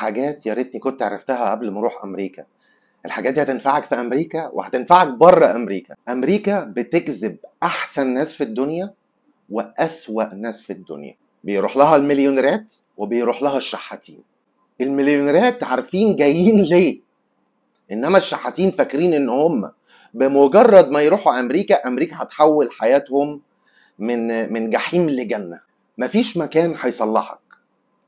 حاجات يا ريتني كنت عرفتها قبل ما اروح امريكا الحاجات دي هتنفعك في امريكا وهتنفعك بره امريكا امريكا بتجذب احسن ناس في الدنيا واسوا ناس في الدنيا بيروح لها المليونيرات وبيروح لها الشحاتين المليونيرات عارفين جايين ليه انما الشحاتين فاكرين ان هم بمجرد ما يروحوا امريكا امريكا هتحول حياتهم من من جحيم لجنه مفيش مكان هيصلحك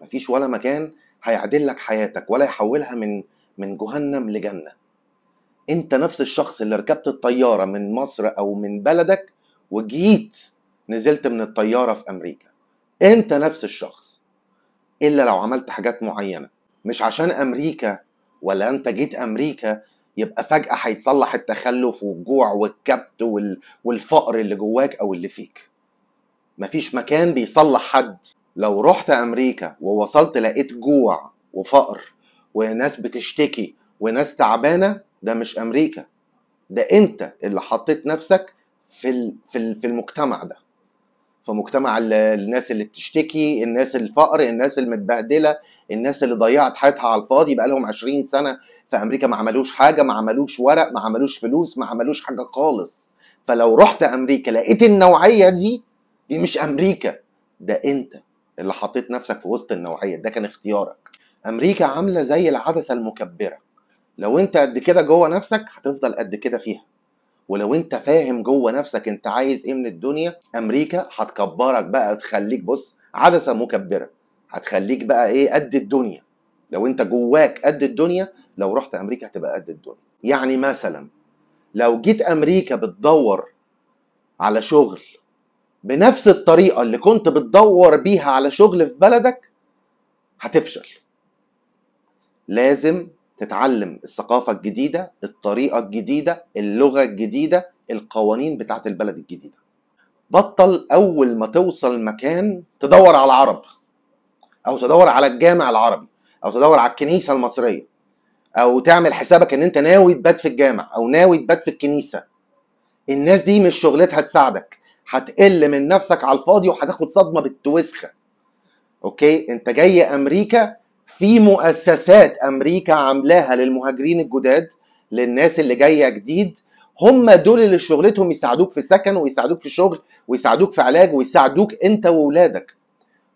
مفيش ولا مكان هيعدل لك حياتك ولا يحولها من من جهنم لجنه انت نفس الشخص اللي ركبت الطياره من مصر او من بلدك وجيت نزلت من الطياره في امريكا انت نفس الشخص الا لو عملت حاجات معينه مش عشان امريكا ولا انت جيت امريكا يبقى فجاه هيتصلح التخلف والجوع والكبت والفقر اللي جواك او اللي فيك مفيش مكان بيصلح حد لو رحت امريكا ووصلت لقيت جوع وفقر وناس بتشتكي وناس تعبانه ده مش امريكا ده انت اللي حطيت نفسك في في المجتمع ده في مجتمع الناس اللي بتشتكي الناس الفقر الناس المتبهدله الناس اللي ضيعت حياتها على الفاضي بقى لهم 20 سنه في امريكا ما عملوش حاجه ما عملوش ورق ما عملوش فلوس ما عملوش حاجه خالص فلو رحت امريكا لقيت النوعيه دي دي مش امريكا ده انت اللي حطيت نفسك في وسط النوعيه ده كان اختيارك امريكا عامله زي العدسه المكبره لو انت قد كده جوه نفسك هتفضل قد كده فيها ولو انت فاهم جوه نفسك انت عايز ايه من الدنيا امريكا هتكبرك بقى تخليك بص عدسه مكبره هتخليك بقى ايه قد الدنيا لو انت جواك قد الدنيا لو رحت امريكا هتبقى قد الدنيا يعني مثلا لو جيت امريكا بتدور على شغل بنفس الطريقه اللي كنت بتدور بيها على شغل في بلدك هتفشل لازم تتعلم الثقافه الجديده الطريقه الجديده اللغه الجديده القوانين بتاعت البلد الجديده بطل اول ما توصل مكان تدور على العرب او تدور على الجامع العربي او تدور على الكنيسه المصريه او تعمل حسابك ان انت ناوي تبات في الجامع او ناوي تبات في الكنيسه الناس دي مش شغلتها تساعدك هتقل من نفسك على الفاضي وهتاخد صدمه بالتوسخه اوكي انت جاي امريكا في مؤسسات امريكا عاملاها للمهاجرين الجداد للناس اللي جايه جديد هم دول اللي شغلتهم يساعدوك في سكن ويساعدوك في شغل ويساعدوك في علاج ويساعدوك انت واولادك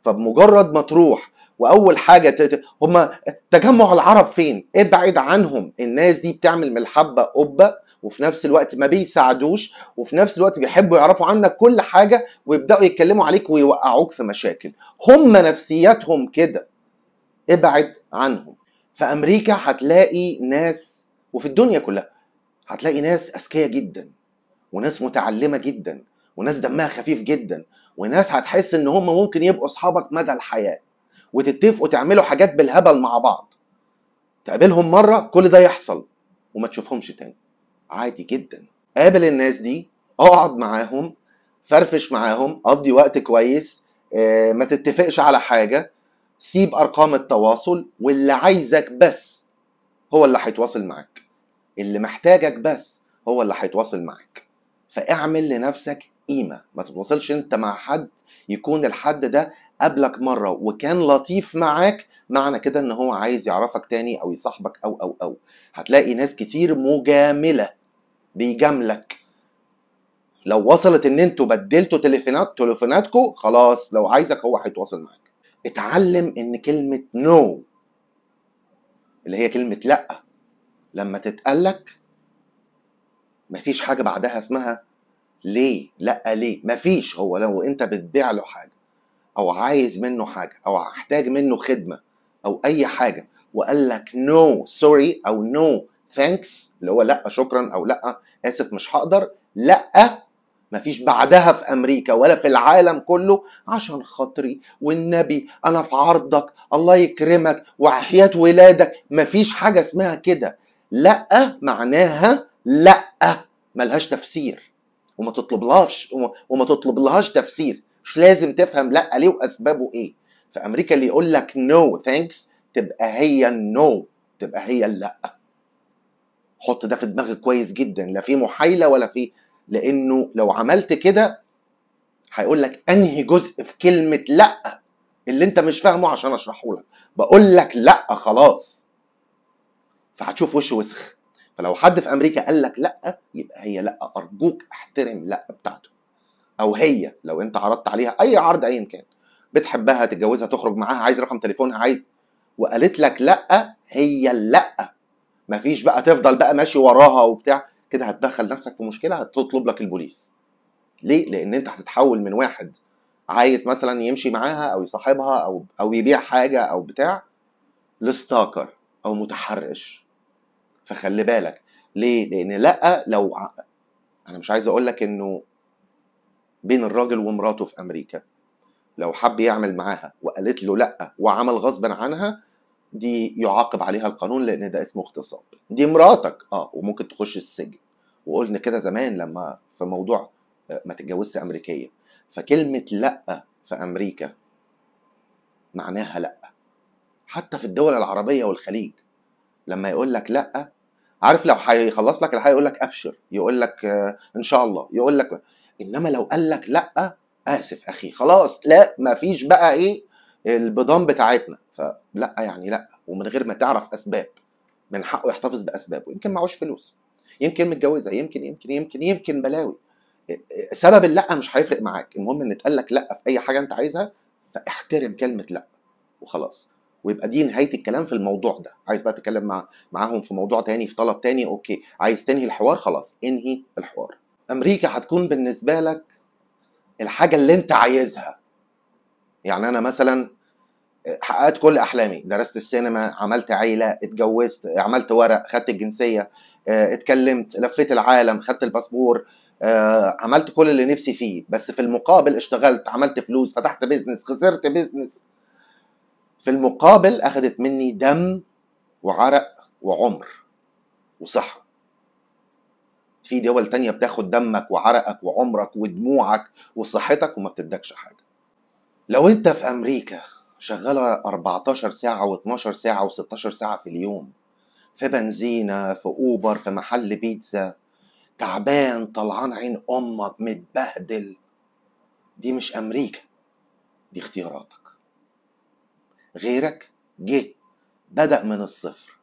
فبمجرد ما تروح واول حاجه هم تجمع العرب فين ابعد عنهم الناس دي بتعمل من الحبه قبه وفي نفس الوقت ما بيساعدوش وفي نفس الوقت بيحبوا يعرفوا عنك كل حاجه ويبداوا يتكلموا عليك ويوقعوك في مشاكل هم نفسياتهم كده ابعد عنهم في امريكا هتلاقي ناس وفي الدنيا كلها هتلاقي ناس اذكياء جدا وناس متعلمه جدا وناس دمها خفيف جدا وناس هتحس ان هم ممكن يبقوا اصحابك مدى الحياه وتتفقوا تعملوا حاجات بالهبل مع بعض تقابلهم مره كل ده يحصل وما تشوفهمش تاني عادي جدا قابل الناس دي اقعد معاهم فرفش معاهم قضي وقت كويس آه، ما تتفقش على حاجه سيب ارقام التواصل واللي عايزك بس هو اللي هيتواصل معاك اللي محتاجك بس هو اللي هيتواصل معاك فاعمل لنفسك قيمه ما تتواصلش انت مع حد يكون الحد ده قابلك مره وكان لطيف معاك معنى كده ان هو عايز يعرفك تاني او يصاحبك او او او هتلاقي ناس كتير مجامله بيجاملك لو وصلت ان انتوا بدلتوا تليفونات تليفوناتكم خلاص لو عايزك هو هيتواصل معاك اتعلم ان كلمه نو no اللي هي كلمه لا لما تتقالك مفيش حاجه بعدها اسمها ليه لا ليه مفيش هو لو انت بتبيع له حاجه او عايز منه حاجه او احتاج منه خدمه او اي حاجه وقال لك نو no, سوري او نو no, ثانكس اللي هو لا شكرا او لا اسف مش هقدر لا مفيش بعدها في امريكا ولا في العالم كله عشان خاطري والنبي انا في عرضك الله يكرمك وحياه ولادك مفيش حاجه اسمها كده لا معناها لا ملهاش تفسير وما تطلبلهاش وما تطلبلهاش تفسير مش لازم تفهم لا ليه واسبابه ايه في امريكا اللي يقول لك نو no ثانكس تبقى هي النو no. تبقى هي اللا حط ده في دماغك كويس جدا لا في محايله ولا في لانه لو عملت كده هيقول لك انهي جزء في كلمه لا اللي انت مش فاهمه عشان اشرحه لك بقول لك لا خلاص فهتشوف وشه وسخ فلو حد في امريكا قال لك لا يبقى هي لا ارجوك احترم لا بتاعته او هي لو انت عرضت عليها اي عرض ايا كان بتحبها تتجوزها تخرج معاها عايز رقم تليفونها عايز وقالت لك لا هي لا مفيش بقى تفضل بقى ماشي وراها وبتاع كده هتدخل نفسك في مشكله هتطلب لك البوليس ليه لان انت هتتحول من واحد عايز مثلا يمشي معاها او يصاحبها او او يبيع حاجه او بتاع لستاكر او متحرش فخلي بالك ليه لان لا لو انا مش عايز اقول لك انه بين الراجل ومراته في امريكا لو حب يعمل معاها وقالت له لا وعمل غصبا عنها دي يعاقب عليها القانون لان ده اسمه اغتصاب دي مراتك اه وممكن تخش السجن وقلنا كده زمان لما في موضوع آه، ما تتجوزش امريكيه فكلمه لا في امريكا معناها لا حتى في الدول العربيه والخليج لما يقول لك لا عارف لو هيخلص لك الحاجه يقول لك ابشر يقول لك آه، ان شاء الله يقول لك انما لو قال لك لا اسف اخي خلاص لا مفيش بقى ايه البيضان بتاعتنا فلا يعني لا ومن غير ما تعرف اسباب من حقه يحتفظ باسبابه يمكن معهوش فلوس يمكن متجوزه يمكن يمكن يمكن يمكن بلاوي سبب اللا مش هيفرق معاك المهم ان اتقال لك لا في اي حاجه انت عايزها فاحترم كلمه لا وخلاص ويبقى دي نهايه الكلام في الموضوع ده عايز بقى تتكلم مع معاهم في موضوع تاني في طلب تاني اوكي عايز تنهي الحوار خلاص انهي الحوار امريكا هتكون بالنسبه لك الحاجه اللي انت عايزها يعني انا مثلا آه، حققت كل احلامي درست السينما عملت عيله اتجوزت عملت ورق خدت الجنسيه آه، اتكلمت لفيت العالم خدت الباسبور آه، عملت كل اللي نفسي فيه بس في المقابل اشتغلت عملت فلوس فتحت بيزنس خسرت بيزنس في المقابل اخذت مني دم وعرق وعمر وصحه في دول تانية بتاخد دمك وعرقك وعمرك ودموعك وصحتك وما بتدكش حاجة لو انت في امريكا شغاله 14 ساعه و12 ساعه و16 ساعه في اليوم في بنزينه في اوبر في محل بيتزا تعبان طلعان عين امك متبهدل دي مش امريكا دي اختياراتك غيرك جه بدا من الصفر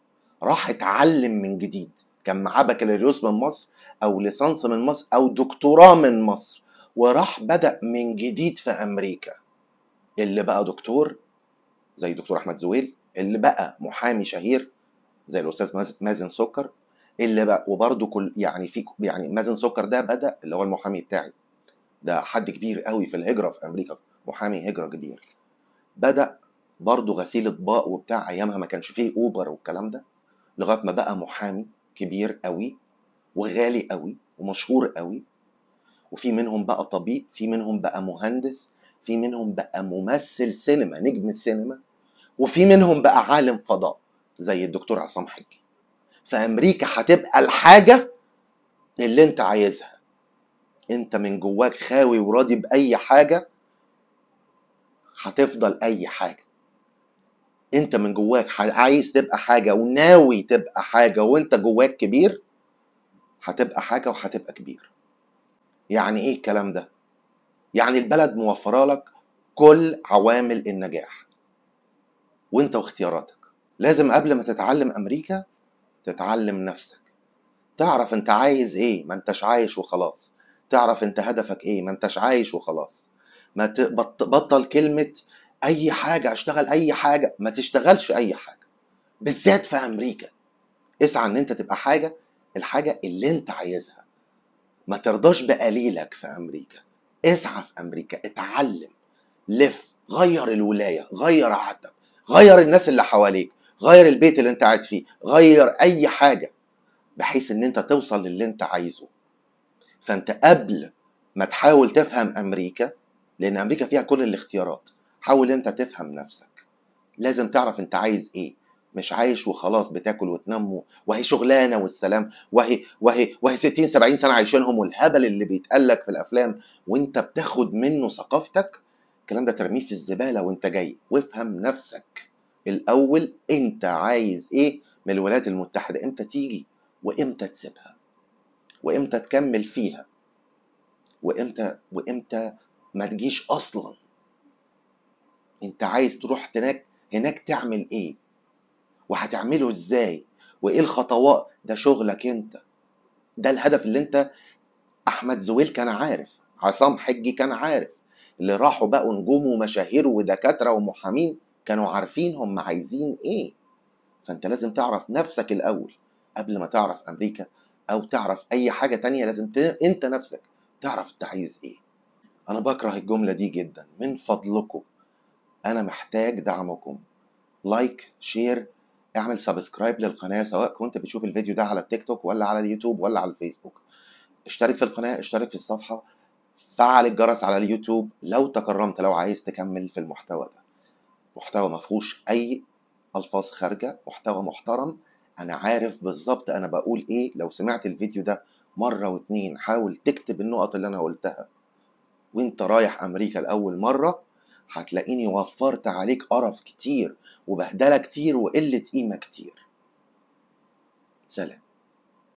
راح اتعلم من جديد كان معاه بكالوريوس من مصر او ليسانس من مصر او دكتوراه من مصر وراح بدا من جديد في امريكا اللي بقى دكتور زي دكتور احمد زويل اللي بقى محامي شهير زي الاستاذ مازن سكر اللي بقى وبرده كل يعني في يعني مازن سكر ده بدا اللي هو المحامي بتاعي ده حد كبير قوي في الهجره في امريكا محامي هجره كبير بدا برضه غسيل اطباق وبتاع ايامها ما كانش فيه اوبر والكلام ده لغايه ما بقى محامي كبير قوي وغالي قوي ومشهور قوي وفي منهم بقى طبيب في منهم بقى مهندس في منهم بقى ممثل سينما نجم السينما وفي منهم بقى عالم فضاء زي الدكتور عصام حجي فامريكا هتبقى الحاجه اللي انت عايزها انت من جواك خاوي وراضي باي حاجه هتفضل اي حاجه انت من جواك عايز تبقى حاجه وناوي تبقى حاجه وانت جواك كبير هتبقى حاجه وهتبقى كبير يعني ايه الكلام ده يعني البلد موفره لك كل عوامل النجاح وانت واختياراتك لازم قبل ما تتعلم امريكا تتعلم نفسك تعرف انت عايز ايه ما انتش عايش وخلاص تعرف انت هدفك ايه ما انتش عايش وخلاص ما تبطل كلمه اي حاجه اشتغل اي حاجه ما تشتغلش اي حاجه بالذات في امريكا اسعى ان انت تبقى حاجه الحاجه اللي انت عايزها ما ترضاش بقليلك في امريكا اسعى في امريكا اتعلم لف غير الولايه غير عتب غير الناس اللي حواليك غير البيت اللي انت قاعد فيه غير اي حاجه بحيث ان انت توصل للي انت عايزه فانت قبل ما تحاول تفهم امريكا لان امريكا فيها كل الاختيارات حاول انت تفهم نفسك لازم تعرف انت عايز ايه مش عايش وخلاص بتاكل وتنام وهي شغلانه والسلام وهي وهي وهي 60 70 سنه عايشينهم والهبل اللي بيتقال لك في الافلام وانت بتاخد منه ثقافتك الكلام ده ترميه في الزباله وانت جاي وافهم نفسك الاول انت عايز ايه من الولايات المتحده امتى تيجي وامتى تسيبها وامتى تكمل فيها وامتى وامتى ما تجيش اصلا انت عايز تروح هناك هناك تعمل ايه وهتعمله ازاي وايه الخطوات ده شغلك انت ده الهدف اللي انت احمد زويل كان عارف عصام حجي كان عارف اللي راحوا بقوا نجوم ومشاهير ودكاتره ومحامين كانوا عارفين هم عايزين ايه فانت لازم تعرف نفسك الاول قبل ما تعرف امريكا او تعرف اي حاجه تانية لازم ت... انت نفسك تعرف انت عايز ايه انا بكره الجمله دي جدا من فضلكم انا محتاج دعمكم لايك شير اعمل سبسكرايب للقناه سواء كنت بتشوف الفيديو ده على التيك توك ولا على اليوتيوب ولا على الفيسبوك اشترك في القناه اشترك في الصفحه فعل الجرس على اليوتيوب لو تكرمت لو عايز تكمل في المحتوى ده محتوى ما فيهوش اي الفاظ خارجه محتوى محترم انا عارف بالظبط انا بقول ايه لو سمعت الفيديو ده مره واتنين حاول تكتب النقط اللي انا قلتها وانت رايح امريكا لاول مره هتلاقيني وفرت عليك قرف كتير وبهدله كتير وقله قيمه كتير سلام